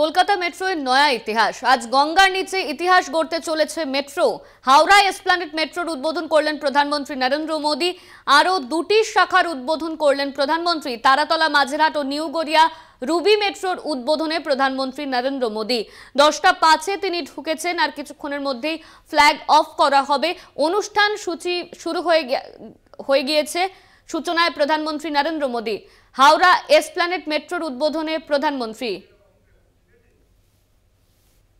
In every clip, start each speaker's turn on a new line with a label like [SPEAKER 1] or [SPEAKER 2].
[SPEAKER 1] কলকাতা মেট্রোয় নয়া ইতিহাস আজ গঙ্গার নিচে ইতিহাস গড়তে চলেছে মেট্রো হাওড়া এসপ্ল্যানেট মেট্রোর উদ্বোধন করলেন প্রধানমন্ত্রী নরেন্দ্র মোদী আরও দুটি শাখার উদ্বোধন করলেন প্রধানমন্ত্রী তারাতলা মাঝেরহাট ও নিউ গড়িয়া রুবি মেট্রোর উদ্বোধনে প্রধানমন্ত্রী নরেন্দ্র মোদী দশটা পাঁচে তিনি ঢুকেছেন আর কিছুক্ষণের মধ্যেই ফ্ল্যাগ অফ করা হবে অনুষ্ঠান সূচি শুরু হয়ে হয়ে গিয়েছে সূচনায় প্রধানমন্ত্রী নরেন্দ্র মোদী হাওড়া এসপ্ল্যানেট মেট্রোর উদ্বোধনে প্রধানমন্ত্রী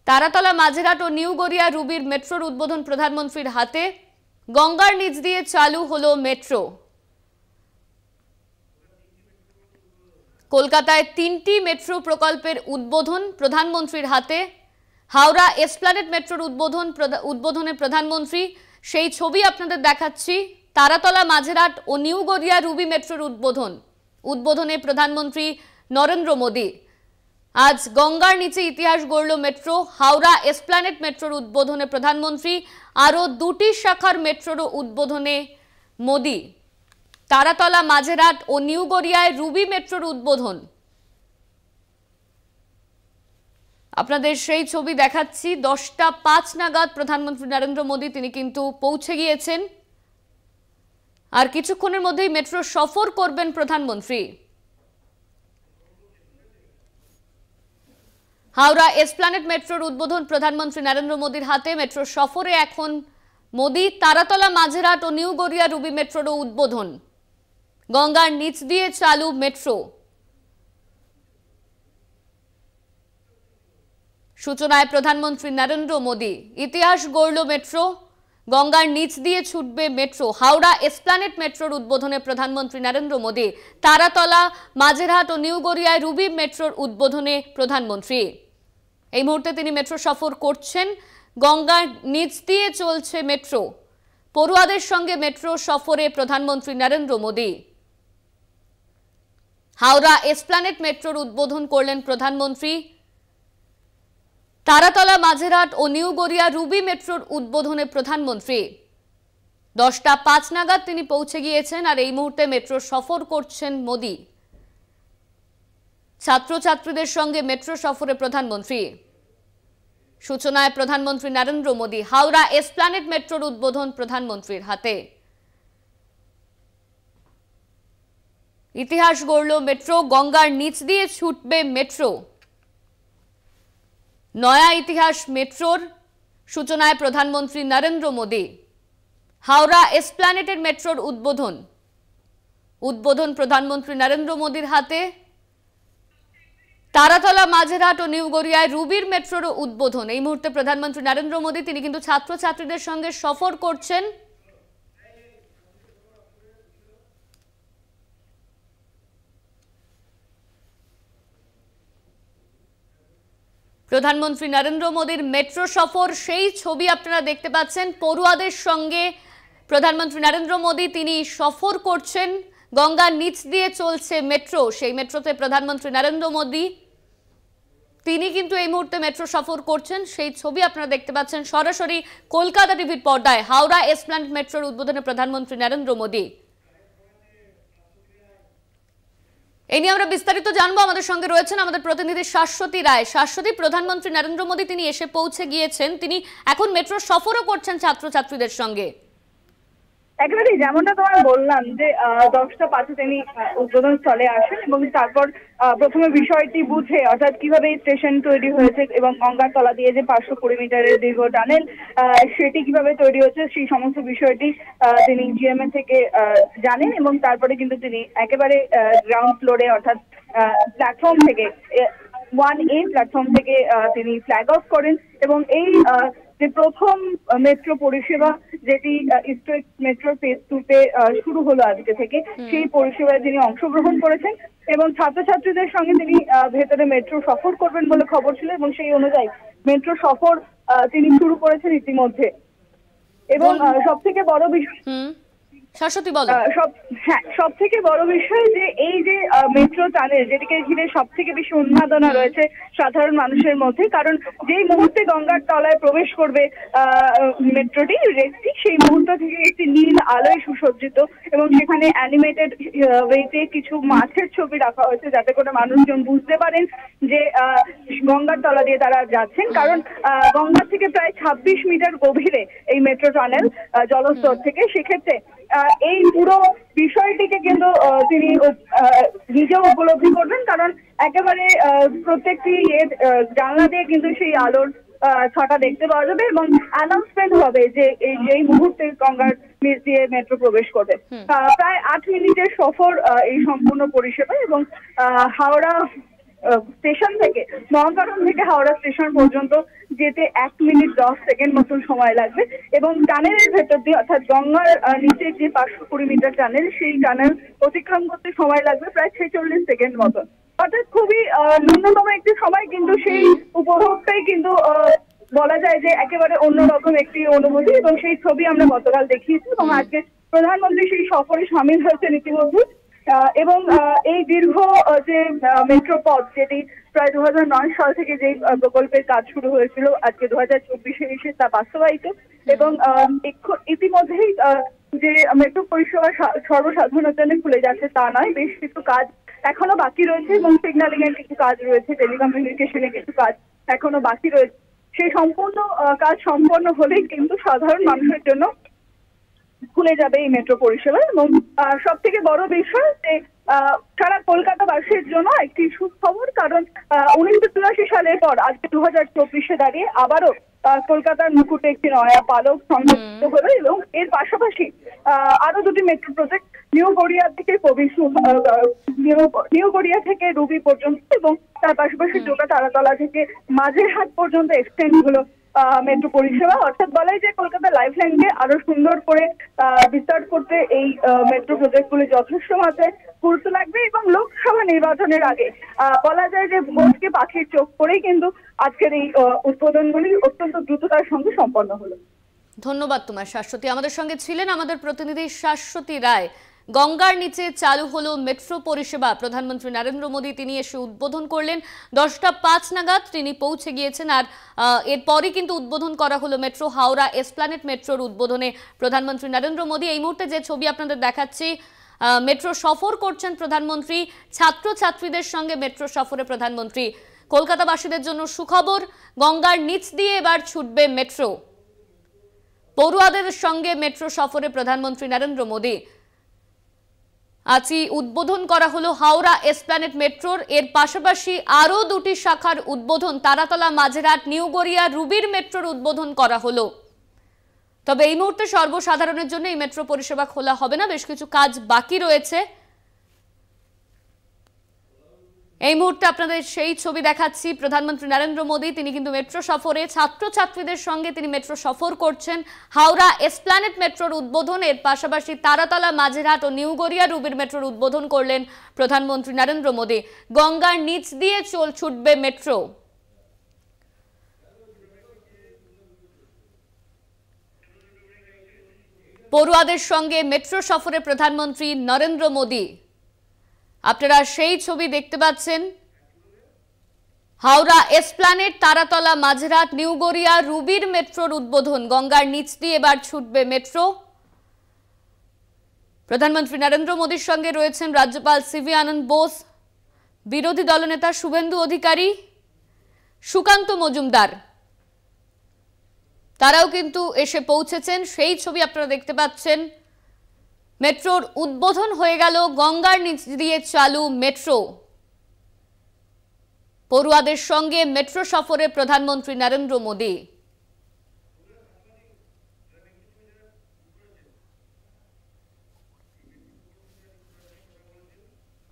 [SPEAKER 1] তারাতলা মাঝেঘাট ও নিউ গড়িয়া রুবির মেট্রোর উদ্বোধন প্রধানমন্ত্রীর হাতে গঙ্গার নিচ দিয়ে চালু হলো মেট্রো কলকাতায় তিনটি মেট্রো প্রকল্পের উদ্বোধন প্রধানমন্ত্রীর হাতে হাওড়া এসপ্লানেট মেট্রোর উদ্বোধন উদ্বোধনে প্রধানমন্ত্রী সেই ছবি আপনাদের দেখাচ্ছি তারাতলা মাঝেরহাট ও নিউ গড়িয়া রুবি মেট্রোর উদ্বোধন উদ্বোধনে প্রধানমন্ত্রী নরেন্দ্র মোদী আজ গঙ্গার নিচে ইতিহাস গড়ল মেট্রো হাওড়া এসপ্ল্যানেট মেট্রোর উদ্বোধনে প্রধানমন্ত্রী আরও দুটি শাখার মেট্রোরও উদ্বোধনে মোদি তারাতলা মাঝেরহাট ও নিউগড়িয়ায় রুবি মেট্রোর উদ্বোধন আপনাদের সেই ছবি দেখাচ্ছি দশটা পাঁচ নাগাদ প্রধানমন্ত্রী নরেন্দ্র মোদী তিনি কিন্তু পৌঁছে গিয়েছেন আর কিছুক্ষণের মধ্যেই মেট্রো সফর করবেন প্রধানমন্ত্রী হাওড়া এসপ্লানেট মেট্রোর উদ্বোধন প্রধানমন্ত্রী নরেন্দ্র মোদীর হাতে মেট্রো সফরে এখন মোদী তারাতলা মাঝেরহাট ও নিউ গড়িয়া রুবি মেট্রোরও উদ্বোধন গঙ্গার নিচ দিয়ে চালু মেট্রো সূচনায় প্রধানমন্ত্রী নরেন্দ্র মোদী ইতিহাস গড়ল মেট্রো গঙ্গার নিচ দিয়ে ছুটবে মেট্রো হাওড়া এসপ্লানেট মেট্রোর উদ্বোধনে প্রধানমন্ত্রী নরেন্দ্র মোদী তারাতলা মাঝেরহাট ও নিউগড়িয়ায় রুবি মেট্রোর উদ্বোধনে প্রধানমন্ত্রী এই মুহূর্তে তিনি মেট্রো সফর করছেন গঙ্গার নিচ দিয়ে চলছে মেট্রো পড়ুয়াদের সঙ্গে মেট্রো সফরে প্রধানমন্ত্রী নরেন্দ্র মোদী হাওড়া এসপ্ল্যানেট মেট্রোর উদ্বোধন করলেন প্রধানমন্ত্রী তারাতলা মাঝেরহাট ও নিউ গড়িয়া রুবি মেট্রোর উদ্বোধনে প্রধানমন্ত্রী দশটা পাঁচ নাগাদ তিনি পৌঁছে গিয়েছেন আর এই মুহূর্তে মেট্রো সফর করছেন মোদী ছাত্রছাত্রীদের সঙ্গে মেট্রো সফরে প্রধানমন্ত্রী সূচনায় প্রধানমন্ত্রী নরেন্দ্র মোদী হাওড়া এসপ্ল্যানেট মেট্রোর উদ্বোধন প্রধানমন্ত্রীর হাতে ইতিহাস গড়ল মেট্রো গঙ্গার নিচ দিয়ে ছুটবে মেট্রো নয়া ইতিহাস মেট্রোর সূচনায় প্রধানমন্ত্রী নরেন্দ্র মোদী হাওড়া এসপ্ল্যানেটের মেট্রোর উদ্বোধন উদ্বোধন প্রধানমন্ত্রী নরেন্দ্র মোদীর হাতে তারাতলা মাঝেরহাট ও নিউ গড়িয়ায় রুবির মেট্রোর উদ্বোধন এই মুহূর্তে প্রধানমন্ত্রী নরেন্দ্র মোদী তিনি কিন্তু ছাত্রছাত্রীদের সঙ্গে সফর করছেন প্রধানমন্ত্রী নরেন্দ্র মোদীর মেট্রো সফর সেই ছবি আপনারা দেখতে পাচ্ছেন পড়ুয়াদের সঙ্গে প্রধানমন্ত্রী নরেন্দ্র মোদী তিনি সফর করছেন গঙ্গার নিচ দিয়ে চলছে মেট্রো সেই মেট্রোতে প্রধানমন্ত্রী নরেন্দ্র মোদী তিনি কিন্তু এই মুহূর্তে মেট্রো সফর করছেন সেই ছবি আপনারা দেখতে পাচ্ছেন সরাসরি কলকাতা টিভির পর্দায় হাওড়া এসপ্ল্যান্ড মেট্রোর উদ্বোধনে প্রধানমন্ত্রী নরেন্দ্র মোদী এ নিয়ে আমরা বিস্তারিত জানবো আমাদের সঙ্গে রয়েছেন আমাদের প্রতিনিধি শাশ্বতী রায় শাশ্বতী প্রধানমন্ত্রী নরেন্দ্র মোদী তিনি এসে পৌঁছে গিয়েছেন তিনি এখন মেট্রো সফরও করছেন ছাত্রছাত্রীদের সঙ্গে
[SPEAKER 2] একেবারে যেমনটা তোমার বললাম যে দশটা পাঁচে তিনি উদ্বোধন স্থলে আসেন এবং তারপর প্রথমে বিষয়টি বুঝে অর্থাৎ কিভাবে এই স্টেশন তৈরি হয়েছে এবং গঙ্গার তলা দিয়ে যে পাঁচশো কুড়ি মিটারের দীর্ঘ টানেল সেটি কিভাবে তৈরি হয়েছে সেই সমস্ত বিষয়টি তিনি জিএমএ থেকে জানেন এবং তারপরে কিন্তু তিনি একেবারে গ্রাউন্ড ফ্লোরে অর্থাৎ প্ল্যাটফর্ম থেকে ওয়ান এ প্ল্যাটফর্ম থেকে তিনি ফ্ল্যাগ অফ করেন এবং এই যে প্রথম মেট্রো পরিষেবা যেটি ইস্টার্ট মেট্রো ফেজ টুতে শুরু হলো আজকে থেকে সেই পরিষেবায় তিনি অংশগ্রহণ করেছেন এবং ছাত্রছাত্রীদের সঙ্গে তিনি ভেতরে মেট্রো সফর করবেন বলে খবর ছিল এবং সেই অনুযায়ী মেট্রো সফর তিনি শুরু করেছেন ইতিমধ্যে এবং সব থেকে বড় বিষয় শাশ্বতী বলো সব হ্যাঁ সব থেকে বড় বিষয় যে এই যে মেট্রো টানেল যেটিকে ঘিরে সব থেকে বেশি উন্মাদনা রয়েছে সাধারণ মানুষের মধ্যে কারণ যেই মুহূর্তে গঙ্গার তলায় প্রবেশ করবে মেট্রোটি রেসটি সেই মুহূর্ত থেকে একটি নীল আলোয় সুসজ্জিত এবং সেখানে অ্যানিমেটেড ওয়েতে কিছু মাছের ছবি রাখা হয়েছে যাতে করে মানুষজন বুঝতে পারেন যে গঙ্গার তলা দিয়ে তারা যাচ্ছেন কারণ গঙ্গা থেকে প্রায় ছাব্বিশ মিটার গভীরে এই মেট্রো টানেল জলস্তর থেকে সেক্ষেত্রে এই পুরো বিষয়টিকে কিন্তু তিনি নিজেও উপলব্ধি করবেন কারণ একেবারে প্রত্যেকটি ইয়ে, জানলা দিয়ে কিন্তু সেই আলোর ছটা দেখতে পাওয়া যাবে এবং অ্যানাউন্সমেন্ট হবে যে এই মুহূর্তে গঙ্গার নিচ দিয়ে মেট্রো প্রবেশ করবে প্রায় আট মিনিটের সফর এই সম্পূর্ণ পরিষেবা এবং হাওড়া স্টেশন থেকে মহাকারণ থেকে হাওড়া স্টেশন পর্যন্ত যেতে এক মিনিট দশ সেকেন্ড মতন সময় লাগবে এবং টানেলের ভেতর দিয়ে অর্থাৎ গঙ্গার নিচে যে পাঁচশো কুড়ি মিটার টানেল সেই টানেল অতিক্রম করতে সময় লাগবে প্রায় ছেচল্লিশ সেকেন্ড মতন অর্থাৎ খুবই ন্যূনতম একটি সময় কিন্তু সেই উপভোগটাই কিন্তু বলা যায় যে একেবারে অন্যরকম একটি অনুভূতি এবং সেই ছবি আমরা গতকাল দেখিয়েছি এবং আজকে প্রধানমন্ত্রী সেই সফরে সামিল হয়েছেন ইতিমধ্যে এবং এই দীর্ঘ যে মেট্রোপথ যেটি প্রায় দু সাল থেকে যে প্রকল্পের কাজ শুরু হয়েছিল আজকে দু হাজার চব্বিশে এসে তা বাস্তবায়িত এবং ইতিমধ্যেই যে মেট্রো পরিষেবা সর্বসাধারণের জন্য খুলে যাচ্ছে তা নয় বেশ কিছু কাজ এখনো বাকি রয়েছে এবং সিগন্যালিং এর কিছু কাজ রয়েছে টেলিকমিউনিকেশনের কিছু কাজ এখনো বাকি রয়েছে সেই সম্পূর্ণ কাজ সম্পন্ন হলেই কিন্তু সাধারণ মানুষের জন্য খুলে যাবে এই মেট্রো পরিষেবা এবং সব থেকে বড় বিষয় যে সারা কলকাতাবাসীর জন্য একটি সুখবর কারণ উনিশশো সালের পর আজকে দু হাজার চব্বিশে দাঁড়িয়ে আবারও কলকাতার মুকুটে একটি নয়া পালক সংযুক্ত হলো এবং এর পাশাপাশি আরো দুটি মেট্রো প্রজেক্ট নিউ গড়িয়া থেকে কবি নিউ গড়িয়া থেকে রুবি পর্যন্ত এবং তার পাশাপাশি জোকা তারাতলা থেকে মাঝেরহাট পর্যন্ত এক্সটেন্ড হলো মেট্রো পরিষেবা অর্থাৎ বলাই যে কলকাতা লাইফ লাইনকে আরো সুন্দর করে বিস্তার করতে এই মেট্রো গুলি যথেষ্ট মাত্রায় গুরুত্ব লাগবে এবং লোকসভা নির্বাচনের আগে বলা যায় যে ভোটকে পাখির চোখ করেই কিন্তু আজকের এই গুলি অত্যন্ত দ্রুততার সঙ্গে সম্পন্ন হলো
[SPEAKER 1] ধন্যবাদ তোমার শাশ্বতী আমাদের সঙ্গে ছিলেন আমাদের প্রতিনিধি শাশ্বতী রায় গঙ্গার নিচে চালু হলো মেট্রো পরিষেবা প্রধানমন্ত্রী নরেন্দ্র মোদী তিনি এসে উদ্বোধন করলেন দশটা পাঁচ নাগাদ তিনি পৌঁছে গিয়েছেন আর এরপরই কিন্তু উদ্বোধন করা হলো মেট্রো হাওড়া এসপ্লানেট মেট্রোর উদ্বোধনে প্রধানমন্ত্রী নরেন্দ্র মোদী এই মুহূর্তে যে ছবি আপনাদের দেখাচ্ছি মেট্রো সফর করছেন প্রধানমন্ত্রী ছাত্রছাত্রীদের সঙ্গে মেট্রো সফরে প্রধানমন্ত্রী কলকাতাবাসীদের জন্য সুখবর গঙ্গার নিচ দিয়ে এবার ছুটবে মেট্রো পড়ুয়াদের সঙ্গে মেট্রো সফরে প্রধানমন্ত্রী নরেন্দ্র মোদী আজই উদ্বোধন করা হলো হাওড়া এসপ্ল্যানেট মেট্রোর এর পাশাপাশি আরও দুটি শাখার উদ্বোধন তারাতলা মাঝেরহাট নিউগড়িয়া রুবির মেট্রোর উদ্বোধন করা হলো তবে এই মুহূর্তে সর্বসাধারণের জন্য এই মেট্রো পরিষেবা খোলা হবে না বেশ কিছু কাজ বাকি রয়েছে এই মুহূর্তে আপনাদের সেই ছবি দেখাচ্ছি প্রধানমন্ত্রী নরেন্দ্র মোদী তিনি কিন্তু মেট্রো সফরে ছাত্রছাত্রীদের সঙ্গে তিনি মেট্রো সফর করছেন হাওড়া এসপ্ল্যানেট মেট্রোর উদ্বোধন এর পাশাপাশি তারাতলা মাঝেরহাট ও নিউগড়িয়া রুবির মেট্রোর উদ্বোধন করলেন প্রধানমন্ত্রী নরেন্দ্র মোদী গঙ্গার নিচ দিয়ে চল ছুটবে মেট্রো পড়ুয়াদের সঙ্গে মেট্রো সফরে প্রধানমন্ত্রী নরেন্দ্র মোদী আপনারা সেই ছবি দেখতে পাচ্ছেন হাওড়া এসপ্লানেট তারাতলা মাঝরাত নিউগড়িয়া রুবির মেট্রোর উদ্বোধন গঙ্গার নিচ দিয়ে এবার ছুটবে মেট্রো প্রধানমন্ত্রী নরেন্দ্র মোদীর সঙ্গে রয়েছেন রাজ্যপাল সিভি আনন্দ বোস বিরোধী দলনেতা শুভেন্দু অধিকারী সুকান্ত মজুমদার তারাও কিন্তু এসে পৌঁছেছেন সেই ছবি আপনারা দেখতে পাচ্ছেন মেট্রোর উদ্বোধন হয়ে গেল গঙ্গার নিচ দিয়ে চালু মেট্রো পড়ুয়াদের সঙ্গে মেট্রো সফরে প্রধানমন্ত্রী নরেন্দ্র মোদী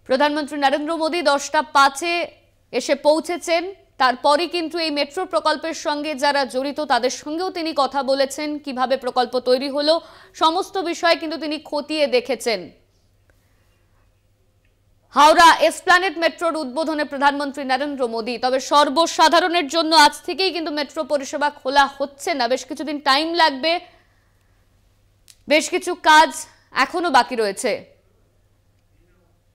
[SPEAKER 1] প্রধানমন্ত্রী নরেন্দ্র মোদী দশটা পাঁচে এসে পৌঁছেছেন তারপরে কিন্তু এই মেট্রো প্রকল্পের সঙ্গে যারা জড়িত তাদের সঙ্গেও তিনি কথা বলেছেন কিভাবে প্রকল্প তৈরি হলো সমস্ত বিষয় কিন্তু তিনি খতিয়ে দেখেছেন হাওড়া এসপ্ল্যানেট মেট্রোর উদ্বোধনে প্রধানমন্ত্রী নরেন্দ্র মোদী তবে সর্বসাধারণের জন্য আজ থেকেই কিন্তু মেট্রো পরিষেবা খোলা হচ্ছে না বেশ কিছুদিন টাইম লাগবে বেশ কিছু কাজ এখনো বাকি রয়েছে